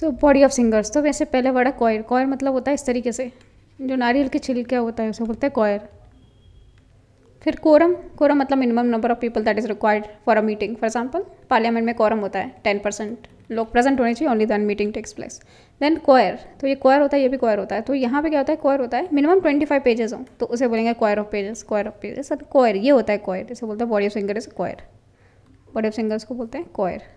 so body of singers तो वैसे पहले वर्ड है कॉयर कॉयर मतलब होता है इस तरीके से जो नारियल के छिलका होता है उसे बोलते हैं कॉयर फिर कोरम कोरम मतलब minimum number of people that is required for a meeting for example parliament में कोरम होता है टेन परसेंट लोग प्रेजेंट होने चाहिए only then meeting takes place then choir तो ये कोयर होता है ये भी कॉयर होता है तो यहाँ पे क्या होता है कॉयर होता है मिनिमम ट्वेंटी फाइव पेजेस हो तो उसे बोलेंगे choir of pages choir of pages अब कोयर ये होता है कॉयर इसे बोलते हैं body of singer is choir body of singers को बोलते हैं कोयर